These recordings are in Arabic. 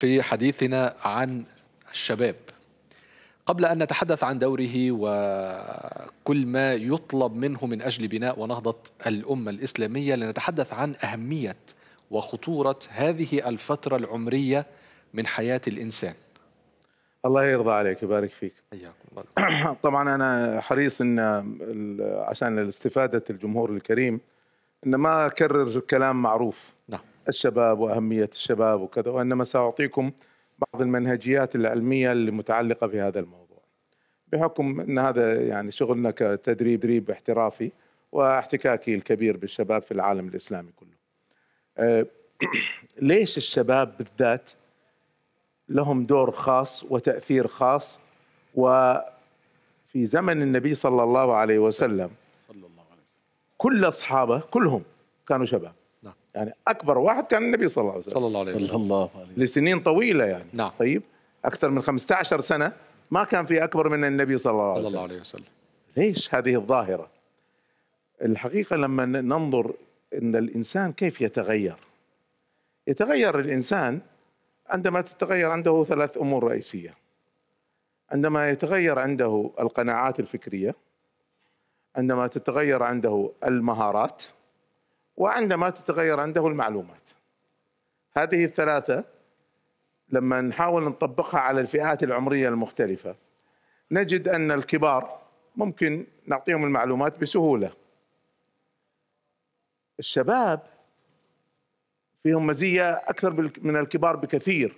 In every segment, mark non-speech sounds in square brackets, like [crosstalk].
في حديثنا عن الشباب قبل أن نتحدث عن دوره وكل ما يطلب منه من أجل بناء ونهضة الأمة الإسلامية لنتحدث عن أهمية وخطورة هذه الفترة العمرية من حياة الإنسان الله يرضى عليك ويبارك فيك حياكم الله [clears throat] طبعا أنا حريص إن عشان استفادة الجمهور الكريم إن ما أكرر كلام معروف نعم الشباب واهميه الشباب وكذا وانما ساعطيكم بعض المنهجيات العلميه المتعلقه بهذا الموضوع بحكم ان هذا يعني شغلنا كتدريب دريب احترافي واحتكاكي الكبير بالشباب في العالم الاسلامي كله. آه، [clears throat] ليش الشباب بالذات لهم دور خاص وتاثير خاص وفي زمن النبي صلى الله عليه وسلم صلى الله عليه وسلم كل اصحابه كلهم كانوا شباب يعني اكبر واحد كان النبي صلى الله عليه وسلم صلى الله عليه وسلم الله لسنين طويله يعني نعم طيب اكثر من 15 سنه ما كان في اكبر من النبي صلى الله عليه وسلم, صلى الله عليه وسلم. ليش هذه الظاهره؟ الحقيقه لما ننظر ان الانسان كيف يتغير يتغير الانسان عندما تتغير عنده ثلاث امور رئيسيه عندما يتغير عنده القناعات الفكريه عندما تتغير عنده المهارات وعندما تتغير عنده المعلومات هذه الثلاثة لما نحاول نطبقها على الفئات العمرية المختلفة نجد أن الكبار ممكن نعطيهم المعلومات بسهولة الشباب فيهم مزية أكثر من الكبار بكثير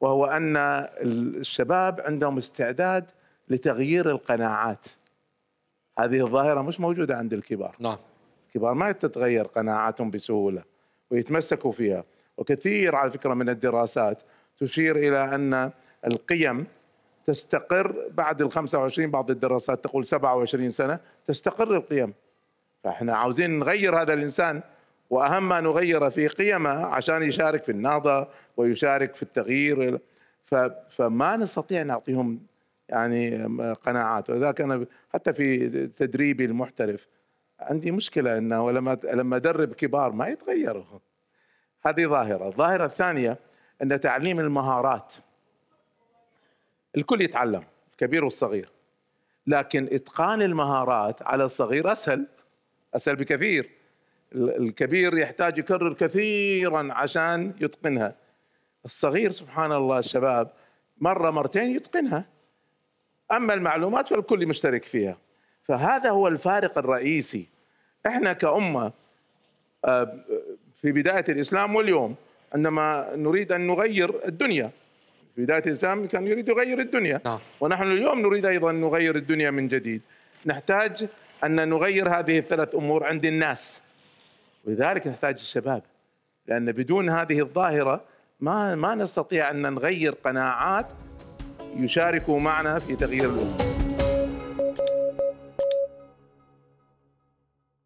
وهو أن الشباب عندهم استعداد لتغيير القناعات هذه الظاهرة مش موجودة عند الكبار نعم الكبار ما تتغير قناعاتهم بسهولة ويتمسكوا فيها وكثير على فكرة من الدراسات تشير إلى أن القيم تستقر بعد ال 25 بعض الدراسات تقول 27 سنة تستقر القيم فاحنا عاوزين نغير هذا الإنسان وأهم ما نغيره في قيمه عشان يشارك في النهضة ويشارك في التغيير فما نستطيع نعطيهم يعني قناعات ولذلك أنا حتى في تدريبي المحترف عندي مشكله انه لما لما ادرب كبار ما يتغيروا هذه ظاهره الظاهره الثانيه ان تعليم المهارات الكل يتعلم الكبير والصغير لكن اتقان المهارات على الصغير اسهل اسهل بكثير الكبير يحتاج يكرر كثيرا عشان يتقنها الصغير سبحان الله الشباب مره مرتين يتقنها اما المعلومات فالكل مشترك فيها فهذا هو الفارق الرئيسي احنا كأمة آه، في بداية الإسلام واليوم عندما نريد أن نغير الدنيا في بداية الإسلام كان يريد يغير الدنيا نعم. ونحن اليوم نريد أيضا أن نغير الدنيا من جديد نحتاج أن نغير هذه الثلاث أمور عند الناس ولذلك نحتاج الشباب لأن بدون هذه الظاهرة ما ما نستطيع أن نغير قناعات يشاركوا معنا في تغيير الأمور